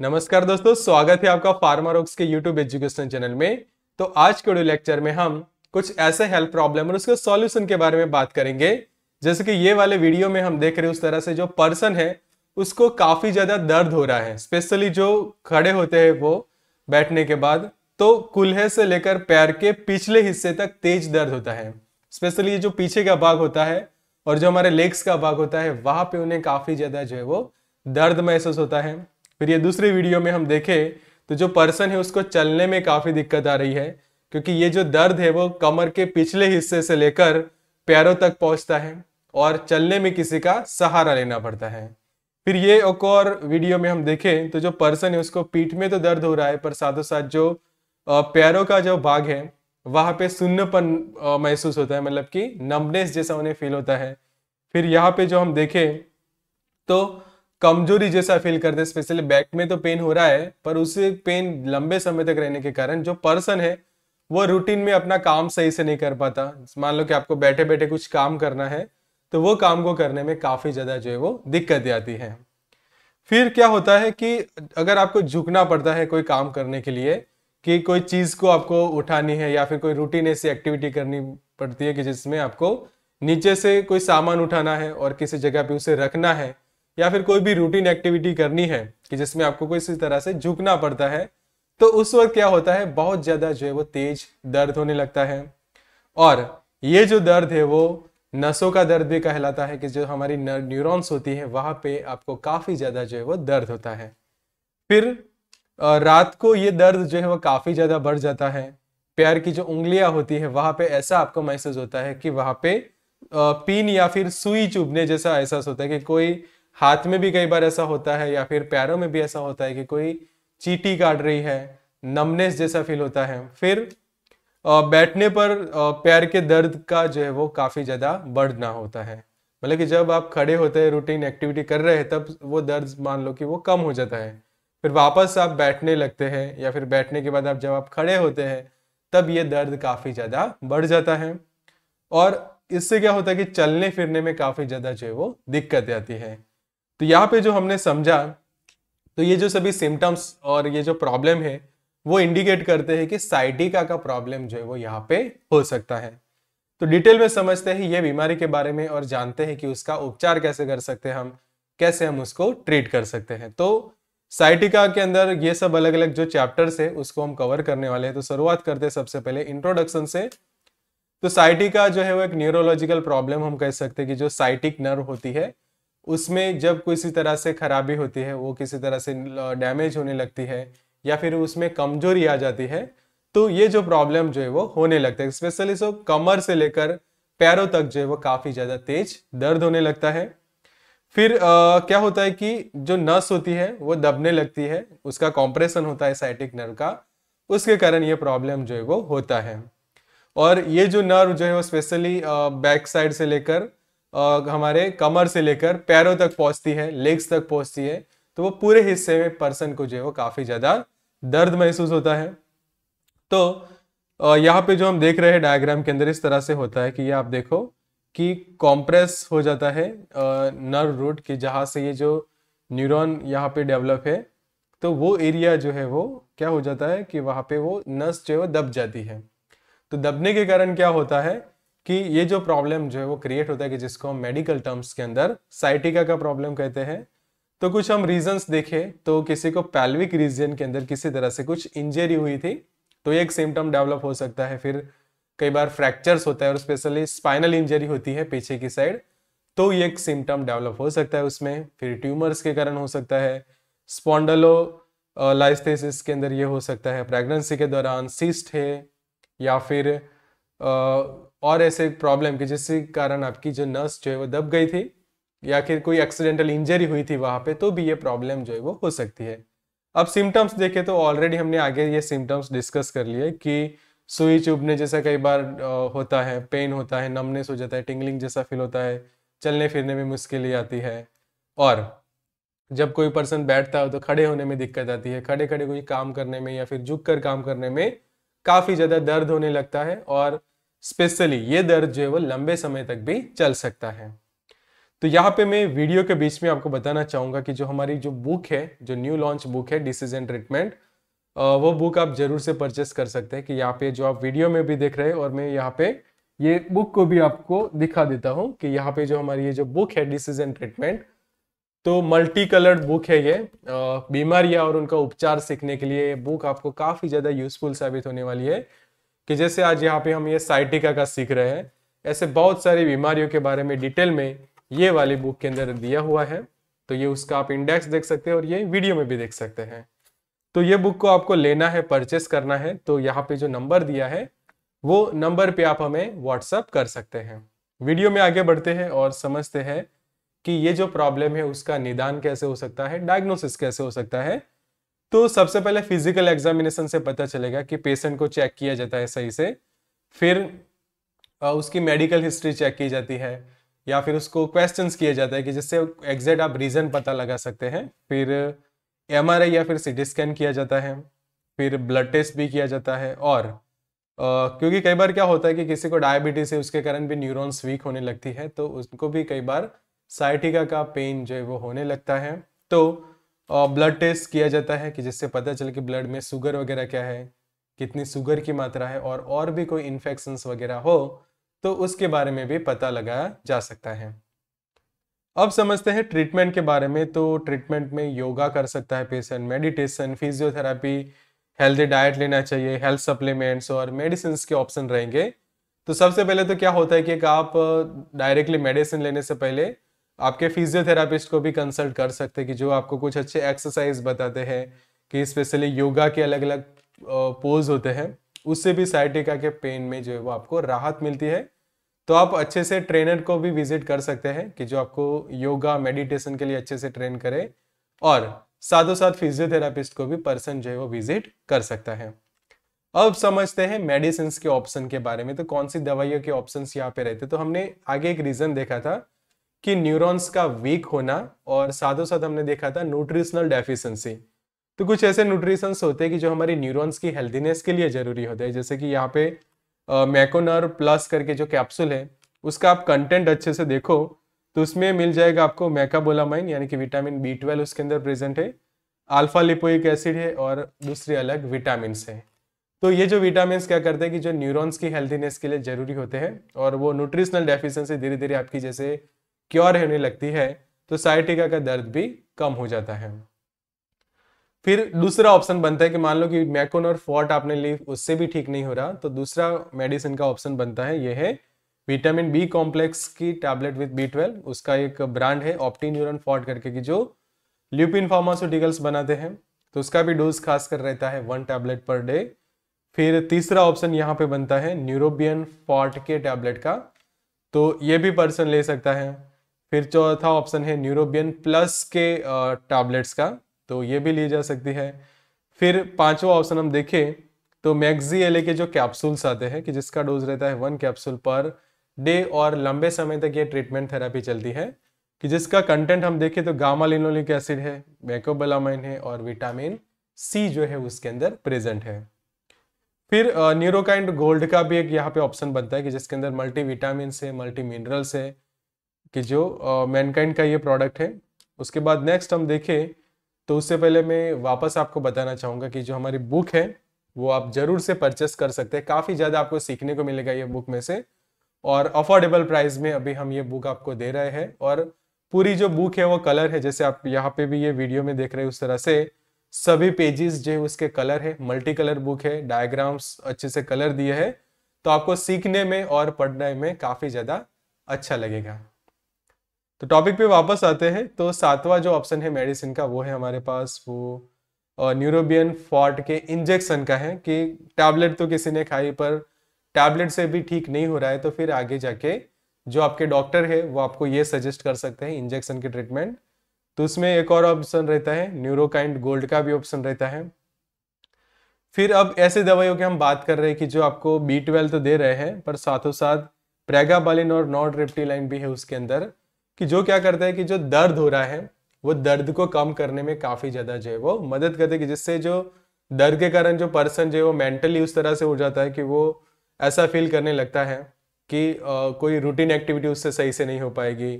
नमस्कार दोस्तों स्वागत है आपका फार्मारोक्स के यूट्यूब एजुकेशन चैनल में तो आज के वीडियो लेक्चर में हम कुछ ऐसे हेल्थ प्रॉब्लम और उसके सॉल्यूशन के बारे में बात करेंगे जैसे कि ये वाले वीडियो में हम देख रहे हैं उस तरह से जो पर्सन है उसको काफी ज्यादा दर्द हो रहा है स्पेशली जो खड़े होते हैं वो बैठने के बाद तो कुल्हे से लेकर पैर के पिछले हिस्से तक तेज दर्द होता है स्पेशली जो पीछे का भाग होता है और जो हमारे लेग्स का भाग होता है वहां पे उन्हें काफी ज्यादा जो है वो दर्द महसूस होता है फिर ये दूसरी वीडियो में हम देखें तो जो पर्सन है उसको चलने में काफ़ी दिक्कत आ रही है क्योंकि ये जो दर्द है वो कमर के पिछले हिस्से से लेकर पैरों तक पहुंचता है और चलने में किसी का सहारा लेना पड़ता है फिर ये एक और वीडियो में हम देखें तो जो पर्सन है उसको पीठ में तो दर्द हो रहा है पर साथों साथ जो पैरों का जो भाग है वहाँ पे सुन्नपन महसूस होता है मतलब कि नमनेस जैसा उन्हें फील होता है फिर यहाँ पे जो हम देखें तो कमजोरी जैसा फील करते हैं स्पेशली बैक में तो पेन हो रहा है पर उसे पेन लंबे समय तक रहने के कारण जो पर्सन है वो रूटीन में अपना काम सही से नहीं कर पाता मान लो कि आपको बैठे बैठे कुछ काम करना है तो वो काम को करने में काफ़ी ज़्यादा जो है वो दिक्कतें आती है फिर क्या होता है कि अगर आपको झुकना पड़ता है कोई काम करने के लिए कि कोई चीज़ को आपको उठानी है या फिर कोई रूटीन ऐसी एक्टिविटी करनी पड़ती है कि जिसमें आपको नीचे से कोई सामान उठाना है और किसी जगह पे उसे रखना है या फिर कोई भी रूटीन एक्टिविटी करनी है कि जिसमें आपको कोई इसी तरह से झुकना पड़ता है तो उस वक्त क्या होता है बहुत ज़्यादा जो है वो तेज दर्द होने लगता है और ये जो दर्द है वो नसों का दर्द भी कहलाता है कि जो हमारी न्यूरॉन्स होती है वहां पे आपको काफ़ी ज़्यादा जो है वो दर्द होता है फिर रात को ये दर्द जो है वो काफ़ी ज़्यादा बढ़ जाता है पैर की जो उंगलियां होती है वहां पे ऐसा आपको महसूस होता है कि वहां पे पीन या फिर सुई चुभने जैसा एहसास होता है कि कोई हाथ में भी कई बार ऐसा होता है या फिर पैरों में भी ऐसा होता है कि कोई चीटी काट रही है नमनेस जैसा फील होता है फिर बैठने पर पैर के दर्द का जो है वो काफ़ी ज़्यादा बढ़ना होता है मतलब कि जब आप खड़े होते हैं रूटीन एक्टिविटी कर रहे हैं तब वो दर्द मान लो कि वो कम हो जाता है फिर वापस आप बैठने लगते हैं या फिर बैठने के बाद आप जब आप खड़े होते हैं तब ये दर्द काफ़ी ज़्यादा बढ़ जाता है और इससे क्या होता है कि चलने फिरने में काफ़ी ज़्यादा जो है वो दिक्कत आती है तो यहाँ पे जो हमने समझा तो ये जो सभी सिम्टम्स और ये जो प्रॉब्लम है वो इंडिकेट करते हैं कि साइटिका का प्रॉब्लम जो है वो यहाँ पे हो सकता है तो डिटेल में समझते हैं ये बीमारी के बारे में और जानते हैं कि उसका उपचार कैसे कर सकते हैं हम कैसे हम उसको ट्रीट कर सकते हैं तो साइटिका के अंदर ये सब अलग अलग जो चैप्टर्स है उसको हम कवर करने वाले हैं तो शुरुआत करते हैं सबसे पहले इंट्रोडक्शन से तो साइटिका जो है वो एक न्यूरोलॉजिकल प्रॉब्लम हम कह सकते हैं कि जो साइटिक नर्व होती है उसमें जब किसी तरह से खराबी होती है वो किसी तरह से डैमेज होने लगती है या फिर उसमें कमजोरी आ जाती है तो ये जो प्रॉब्लम जो है वो होने लगता है स्पेशली सो कमर से लेकर पैरों तक जो है वो काफ़ी ज़्यादा तेज दर्द होने लगता है फिर आ, क्या होता है कि जो नस होती है वो दबने लगती है उसका कॉम्प्रेशन होता है साइटिक नर्व का उसके कारण ये प्रॉब्लम जो है वो होता है और ये जो नर्व जो है वो स्पेशली बैक साइड से लेकर हमारे कमर से लेकर पैरों तक पहुंचती है लेग्स तक पहुंचती है तो वो पूरे हिस्से में पर्सन को जो है वो काफ़ी ज़्यादा दर्द महसूस होता है तो यहाँ पे जो हम देख रहे हैं डायग्राम के अंदर इस तरह से होता है कि ये आप देखो कि कॉम्प्रेस हो जाता है नर्व रूट कि जहाँ से ये जो न्यूरॉन यहाँ पे डेवलप है तो वो एरिया जो है वो क्या हो जाता है कि वहाँ पे वो नस जो है वो दब जाती है तो दबने के कारण क्या होता है कि ये जो प्रॉब्लम जो है वो क्रिएट होता है कि जिसको हम मेडिकल टर्म्स के अंदर साइटिका का प्रॉब्लम कहते हैं तो कुछ हम रीजंस देखे तो किसी को पैल्विक रीजन के अंदर किसी तरह से कुछ इंजरी हुई थी तो ये एक सिम्टम डेवलप हो सकता है फिर कई बार फ्रैक्चर्स होता है और स्पेशली स्पाइनल इंजरी होती है पीछे की साइड तो ये एक सिम्टम डेवलप हो सकता है उसमें फिर ट्यूमर्स के कारण हो सकता है स्पॉन्डलो लाइस्थेसिस के अंदर ये हो सकता है प्रेगनेंसी के दौरान सिस्ट है या फिर और ऐसे प्रॉब्लम की जिसके कारण आपकी जो नर्स जो है वो दब गई थी या फिर कोई एक्सीडेंटल इंजरी हुई थी वहाँ पे तो भी ये प्रॉब्लम जो है वो हो सकती है अब सिम्टम्स देखें तो ऑलरेडी हमने आगे ये सिम्टम्स डिस्कस कर लिए कि सुई चुभने जैसा कई बार होता है पेन होता है नमनेस हो जाता है टिंगलिंग जैसा फील होता है चलने फिरने में मुश्किल आती है और जब कोई पर्सन बैठता हो तो खड़े होने में दिक्कत आती है खड़े खड़े कोई काम करने में या फिर झुक कर काम करने में काफ़ी ज़्यादा दर्द होने लगता है और स्पेशली ये दर्द जो है वो लंबे समय तक भी चल सकता है तो यहाँ पे मैं वीडियो के बीच में आपको बताना चाहूंगा कि जो हमारी जो बुक है जो न्यू लॉन्च बुक है डिसीज एंड ट्रीटमेंट वो बुक आप जरूर से परचेस कर सकते हैं कि यहाँ पे जो आप वीडियो में भी देख रहे हैं और मैं यहाँ पे ये बुक को भी आपको दिखा देता हूँ कि यहाँ पे जो हमारी ये जो बुक है डिसीज एंड ट्रीटमेंट तो मल्टी कलर्ड बुक है ये बीमारियां और उनका उपचार सीखने के लिए बुक आपको काफ़ी ज़्यादा यूजफुल साबित होने वाली है कि जैसे आज यहाँ पे हम ये साइटिका का सीख रहे हैं ऐसे बहुत सारी बीमारियों के बारे में डिटेल में ये वाली बुक के अंदर दिया हुआ है तो ये उसका आप इंडेक्स देख सकते हैं और ये वीडियो में भी देख सकते हैं तो ये बुक को आपको लेना है परचेस करना है तो यहाँ पे जो नंबर दिया है वो नंबर पे आप हमें व्हाट्सअप कर सकते हैं वीडियो में आगे बढ़ते हैं और समझते हैं कि ये जो प्रॉब्लम है उसका निदान कैसे हो सकता है डायग्नोसिस कैसे हो सकता है तो सबसे पहले फिजिकल एग्जामिनेशन से पता चलेगा कि पेशेंट को चेक किया जाता है सही से फिर उसकी मेडिकल हिस्ट्री चेक की जाती है या फिर उसको क्वेश्चन किए जाता है कि जिससे एग्जैक्ट आप रीज़न पता लगा सकते हैं फिर एम या फिर सी स्कैन किया जाता है फिर ब्लड टेस्ट भी किया जाता है और Uh, क्योंकि कई बार क्या होता है कि किसी को डायबिटीज है उसके कारण भी न्यूरॉन्स वीक होने लगती है तो उसको भी कई बार साइटिका का पेन जो है वो होने लगता है तो ब्लड टेस्ट किया जाता है कि जिससे पता चले कि ब्लड में शुगर वगैरह क्या है कितनी शुगर की मात्रा है और और भी कोई इन्फेक्शंस वगैरह हो तो उसके बारे में भी पता लगाया जा सकता है अब समझते हैं ट्रीटमेंट के बारे में तो ट्रीटमेंट में योगा कर सकता है patient meditation physiotherapy healthy diet लेना चाहिए हेल्थ सप्लीमेंट्स और मेडिसिन के ऑप्शन रहेंगे तो सबसे पहले तो क्या होता है कि आप डायरेक्टली मेडिसिन लेने से पहले आपके फिजियोथेरापिस्ट को भी कंसल्ट कर सकते हैं कि जो आपको कुछ अच्छे एक्सरसाइज बताते हैं कि स्पेशली योगा के अलग अलग पोज होते हैं उससे भी साइटिका के पेन में जो है वो आपको राहत मिलती है तो आप अच्छे से ट्रेनर को भी विजिट कर सकते हैं कि जो आपको योगा मेडिटेशन के लिए अच्छे से ट्रेन करे और साथों साथ फिजियोथेरापिस्ट को भी पर्सन जो है वो विजिट कर सकता है अब समझते हैं मेडिसिन के ऑप्शन के बारे में तो कौन सी दवाइयों के ऑप्शन यहाँ पे रहते तो हमने आगे एक रीजन देखा था कि न्यूरॉन्स का वीक होना और साथों साथ हमने देखा था न्यूट्रिशनल डेफिशिएंसी तो कुछ ऐसे न्यूट्रिशंस होते हैं कि जो हमारी न्यूरॉन्स की हेल्दीनेस के लिए जरूरी होते हैं जैसे कि यहाँ पे मैकोनर प्लस करके जो कैप्सूल है उसका आप कंटेंट अच्छे से देखो तो उसमें मिल जाएगा आपको मैकाबोलामाइन यानी कि विटामिन बी ट्वेल्व उसके अंदर प्रेजेंट है अल्फा लिपोइक एसिड है और दूसरी अलग विटामिन है तो ये जो विटामिन क्या करते हैं कि जो न्यूरॉन्स की हेल्थीनेस के लिए जरूरी होते हैं और वो न्यूट्रिशनल डेफिशिएंसी धीरे धीरे आपकी जैसे क्योर होने लगती है तो साइटिका का दर्द भी कम हो जाता है फिर दूसरा ऑप्शन बनता है कि मान लो कि मैकोन और फॉर्ट आपने ली उससे भी ठीक नहीं हो रहा तो दूसरा मेडिसिन का ऑप्शन बनता है यह है विटामिन बी कॉम्प्लेक्स की टैबलेट विद बी ट्वेल्व उसका एक ब्रांड है ऑप्टीन्यूरन फॉर्ट करके की जो ल्यूपिन फार्मास्यूटिकल्स बनाते हैं तो उसका भी डोज खास कर रहता है वन टैबलेट पर डे फिर तीसरा ऑप्शन यहाँ पे बनता है न्यूरोबियन फॉर्ट के टैबलेट का तो ये भी पर्सन ले सकता है फिर चौथा ऑप्शन है न्यूरोबियन प्लस के टैबलेट्स का तो ये भी ली जा सकती है फिर पांचवा ऑप्शन हम देखें तो मैगजी एल के जो कैप्सूल्स आते हैं कि जिसका डोज रहता है वन कैप्सूल पर डे और लंबे समय तक ये ट्रीटमेंट थेरेपी चलती है कि जिसका कंटेंट हम देखें तो गामा लिनोलिक एसिड है मैकोबलामाइन है और विटामिन सी जो है उसके अंदर प्रेजेंट है फिर न्यूरोकाइंड गोल्ड का भी एक यहाँ पे ऑप्शन बनता है कि जिसके अंदर मल्टी विटामिन है मल्टी मिनरल्स है कि जो मैनकाइंड uh, का ये प्रोडक्ट है उसके बाद नेक्स्ट हम देखें तो उससे पहले मैं वापस आपको बताना चाहूँगा कि जो हमारी बुक है वो आप जरूर से परचेस कर सकते हैं काफ़ी ज़्यादा आपको सीखने को मिलेगा ये बुक में से और अफोर्डेबल प्राइस में अभी हम ये बुक आपको दे रहे हैं और पूरी जो बुक है वो कलर है जैसे आप यहाँ पे भी ये वीडियो में देख रहे हैं उस तरह से सभी पेजेस जो है उसके कलर है मल्टी कलर बुक है डायग्राम्स अच्छे से कलर दिए है तो आपको सीखने में और पढ़ने में काफ़ी ज़्यादा अच्छा लगेगा तो टॉपिक पे वापस आते हैं तो सातवां जो ऑप्शन है मेडिसिन का वो है हमारे पास वो न्यूरोबियन फॉर्ट के इंजेक्शन का है कि टैबलेट तो किसी ने खाई पर टैबलेट से भी ठीक नहीं हो रहा है तो फिर आगे जाके जो आपके डॉक्टर है वो आपको ये सजेस्ट कर सकते हैं इंजेक्शन के ट्रीटमेंट तो उसमें एक और ऑप्शन रहता है न्यूरोकाइंड गोल्ड का भी ऑप्शन रहता है फिर अब ऐसे दवाइयों की हम बात कर रहे हैं कि जो आपको बी ट्वेल्व तो दे रहे हैं पर साथों साथ प्रेगाबालिन और नॉट रेप्टीलाइन भी है उसके अंदर कि जो क्या करता है कि जो दर्द हो रहा है वो दर्द को कम करने में काफ़ी ज़्यादा जो है वो मदद करते हैं जिससे जो दर्द के कारण जो पर्सन जो है वो मेंटली उस तरह से हो जाता है कि वो ऐसा फील करने लगता है कि आ, कोई रूटीन एक्टिविटी उससे सही से नहीं हो पाएगी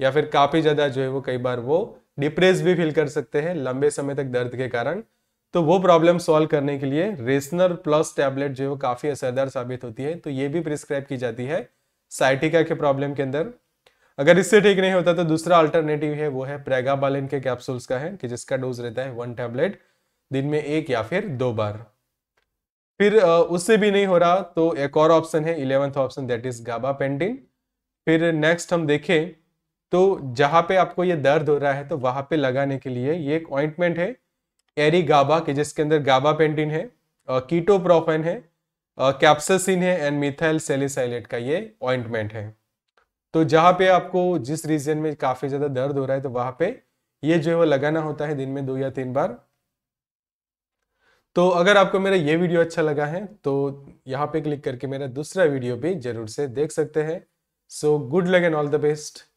या फिर काफ़ी ज़्यादा जो है वो कई बार वो डिप्रेस भी फील कर सकते हैं लंबे समय तक दर्द के कारण तो वो प्रॉब्लम सॉल्व करने के लिए रेसनर प्लस टैबलेट जो है वो काफ़ी असरदार साबित होती है तो ये भी प्रिस्क्राइब की जाती है साइटिका के प्रॉब्लम के अंदर अगर इससे ठीक नहीं होता तो दूसरा अल्टरनेटिव है वो है प्रेगाबालिन के कैप्सूल्स का है कि जिसका डोज रहता है वन टैबलेट दिन में एक या फिर दो बार फिर उससे भी नहीं हो रहा तो एक और ऑप्शन है eleventh option that is gabapentin फिर नेक्स्ट हम देखें तो जहां पे आपको ये दर्द हो रहा है तो वहां पे लगाने के लिए ये एक ऑइंटमेंट है एरी गाबा के जिसके अंदर गाबा पेंटिन है कीटोप्रोफेन है कैप्सिन है एंड मिथाइल सेलिसाइलेट का ये ऑइंटमेंट है तो जहाँ पे आपको जिस रीजन में काफी ज्यादा दर्द हो रहा है तो वहां पे ये जो है वो लगाना होता है दिन में दो या तीन बार तो अगर आपको मेरा ये वीडियो अच्छा लगा है तो यहाँ पे क्लिक करके मेरा दूसरा वीडियो भी जरूर से देख सकते हैं so good luck and all the best